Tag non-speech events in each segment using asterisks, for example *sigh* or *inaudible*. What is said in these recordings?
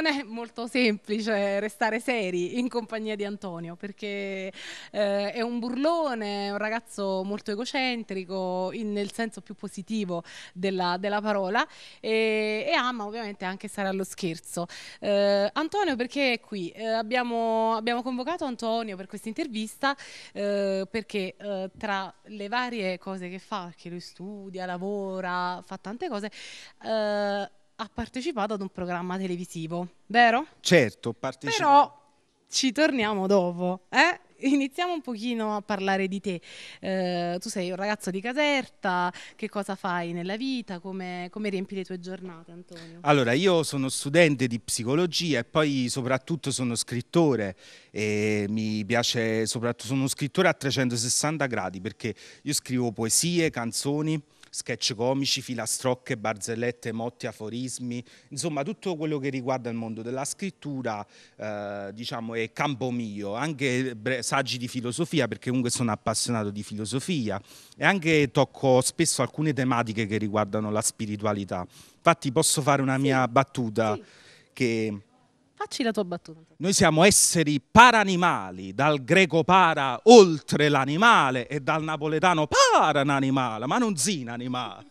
non è molto semplice restare seri in compagnia di Antonio perché eh, è un burlone, un ragazzo molto egocentrico in, nel senso più positivo della, della parola e, e, ama ovviamente anche stare allo scherzo. Eh, Antonio perché è qui? Eh, abbiamo, abbiamo, convocato Antonio per questa intervista eh, perché eh, tra le varie cose che fa, che lui studia, lavora, fa tante cose, eh, ha partecipato ad un programma televisivo, vero? Certo, partecipato. Però ci torniamo dopo, eh? iniziamo un pochino a parlare di te. Eh, tu sei un ragazzo di Caserta, che cosa fai nella vita, come, come, riempi le tue giornate Antonio? Allora, io sono studente di psicologia e poi soprattutto sono scrittore e mi piace soprattutto, sono scrittore a 360 gradi perché io scrivo poesie, canzoni, sketch comici, filastrocche, barzellette, motti, aforismi, insomma tutto quello che riguarda il mondo della scrittura eh, diciamo è campo mio, anche saggi di filosofia perché comunque sono appassionato di filosofia e anche tocco spesso alcune tematiche che riguardano la spiritualità. Infatti posso fare una mia battuta sì. che Facci la tua battuta. Noi siamo esseri paranimali, dal greco para oltre l'animale e dal napoletano para animale, ma non zina animale.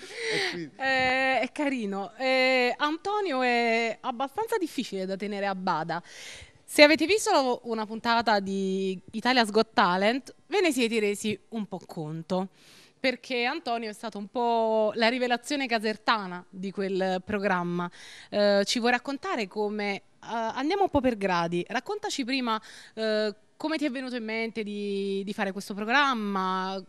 *laughs* eh, è carino. Eh, Antonio è abbastanza difficile da tenere a bada. Se avete visto una puntata di Italia's Got Talent, ve ne siete resi un po' conto perché Antonio è stato un po' la rivelazione casertana di quel programma. Eh, ci vuoi raccontare come... Eh, andiamo un po' per gradi, raccontaci prima eh, come ti è venuto in mente di, di fare questo programma,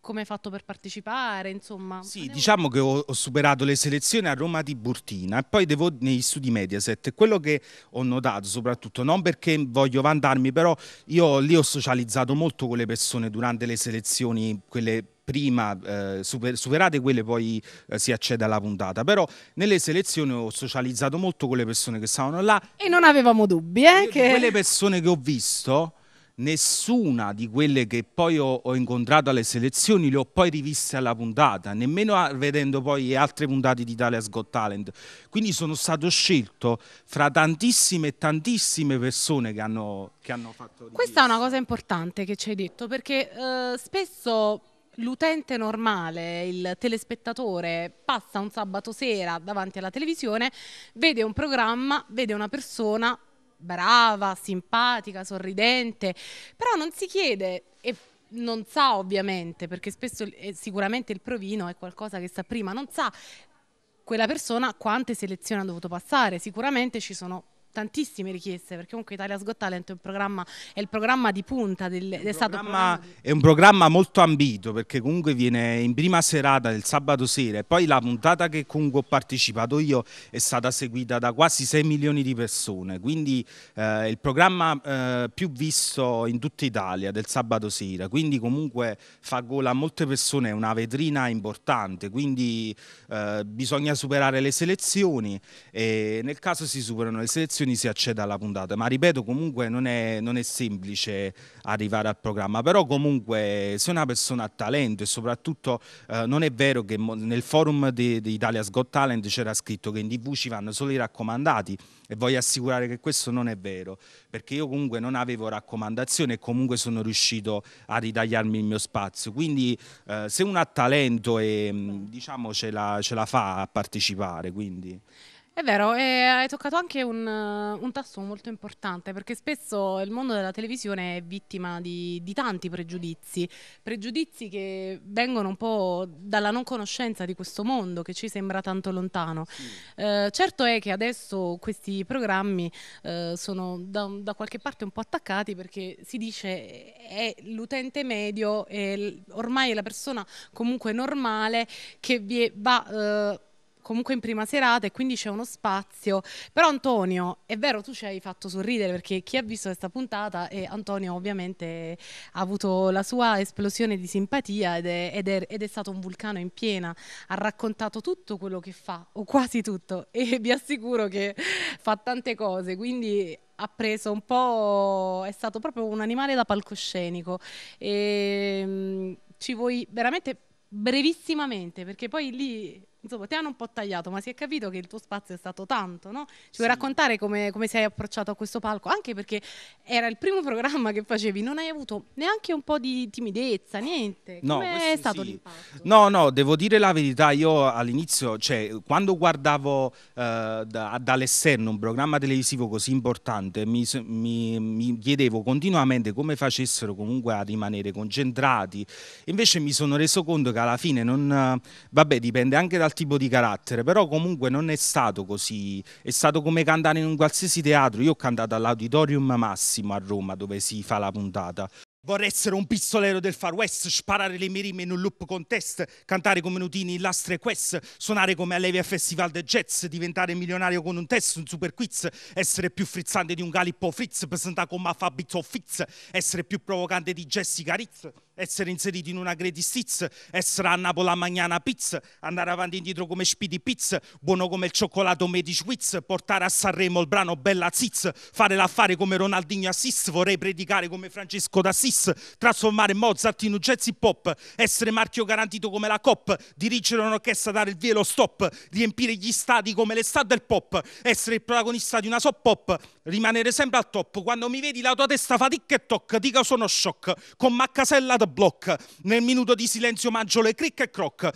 come hai fatto per partecipare, insomma. Sì, Andiamo. diciamo che ho, ho, superato le selezioni a Roma di Burtina e poi devo negli studi Mediaset. Quello che ho notato soprattutto, non perché voglio vantarmi, però io lì ho socializzato molto con le persone durante le selezioni, quelle prima eh, super, superate quelle poi eh, si accede alla puntata però nelle selezioni ho socializzato molto con le persone che stavano là e non avevamo dubbi eh, che... quelle persone che ho visto nessuna di quelle che poi ho, ho, incontrato alle selezioni le ho poi riviste alla puntata, nemmeno a, vedendo poi altre puntate di Italia's Got Talent. Quindi sono stato scelto fra tantissime e tantissime persone che hanno, che hanno fatto... Richiesta. Questa è una cosa importante che ci hai detto, perché eh, spesso l'utente normale, il telespettatore, passa un sabato sera davanti alla televisione, vede un programma, vede una persona, brava, simpatica, sorridente, però non si chiede e non sa ovviamente, perché spesso eh, sicuramente il provino è qualcosa che sa prima, non sa quella persona quante selezioni ha dovuto passare, sicuramente ci sono tantissime richieste perché comunque Italia's Got Talent è, programma, è il programma di punta del, è, programma, programma è un programma molto ambito perché comunque viene in prima serata del sabato sera e poi la puntata che comunque ho partecipato io è stata seguita da quasi 6 milioni di persone quindi eh, il programma eh, più visto in tutta Italia del sabato sera quindi comunque fa gola a molte persone è una vetrina importante quindi eh, bisogna superare le selezioni e nel caso si superano le selezioni informazioni si accede alla puntata, ma ripeto comunque non è, non è semplice arrivare al programma, però comunque sei una persona a talento e soprattutto eh, non è vero che nel forum di, di Italia's Got Talent c'era scritto che in tv ci vanno solo i raccomandati e voglio assicurare che questo non è vero, perché io comunque non avevo raccomandazioni e comunque sono riuscito a ritagliarmi il mio spazio, quindi eh, se uno ha talento e mm, diciamo ce la, ce la fa a partecipare. Quindi. È vero, e hai toccato anche un, eh, un tasto molto importante perché spesso il mondo della televisione è vittima di, di tanti pregiudizi, pregiudizi che vengono un po' dalla non conoscenza di questo mondo che ci sembra tanto lontano. Sì. Eh, certo è che adesso questi programmi eh, sono da, da, qualche parte un po' attaccati perché si dice è l'utente medio, è ormai è la persona comunque normale che va... Eh, comunque in prima serata e quindi c'è uno spazio. Però Antonio, è vero, tu ci hai fatto sorridere perché chi ha visto questa puntata e Antonio ovviamente ha avuto la sua esplosione di simpatia ed è, ed è, ed è stato un vulcano in piena, ha raccontato tutto quello che fa, o quasi tutto, *laughs* e vi assicuro che fa tante cose, quindi ha preso un po', è stato proprio un animale da palcoscenico. E, ehm, ci vuoi veramente brevissimamente, perché poi lì Insomma, ti hanno un po' tagliato, ma si è capito che il tuo spazio è stato tanto, no? Ci sì. vuoi raccontare come, come, sei approcciato a questo palco? Anche perché era il primo *laughs* programma che facevi, non hai avuto neanche un po' di timidezza, niente. No, come è stato sì. l'impatto? No, no, devo dire la verità, io all'inizio, cioè, quando guardavo uh, da, dall'esterno un programma televisivo così importante, mi, mi, mi, chiedevo continuamente come facessero comunque a rimanere concentrati. Invece mi sono reso conto che alla fine non... vabbè, dipende anche dal dal tipo di carattere, però comunque non è stato così, è stato come cantare in un qualsiasi teatro, io ho cantato all'Auditorium Massimo a Roma dove si fa la puntata, Vorrei essere un pistolero del Far West, sparare le mie rime in un loop contest, cantare come Nutini in Lastre Quest, suonare come Alevi al Festival de Jazz, diventare milionario con un test, un super quiz, essere più frizzante di un Galippo Fritz, presentare come Fabrizio Fitz, essere più provocante di Jessica Ritz essere inseriti in una Greatest Six, essere a Napola Magnana Pizz, andare avanti e indietro come Speedy Pizz, buono come il cioccolato Medischwitz, portare a Sanremo il brano Bella Ziz, fare l'affare come Ronaldinho Assis, vorrei predicare come Francesco d'Assis, trasformare Mozart in un jazzy pop, essere marchio garantito come la COP, dirigere un'orchestra, dare il via e lo stop, riempire gli stati come l'estate del pop, essere il protagonista di una soap pop, rimanere sempre al top. Quando mi vedi la tua testa fa tic e toc, dica sono shock, con Maccasella da block, nel minuto di silenzio mangio le cric e croc,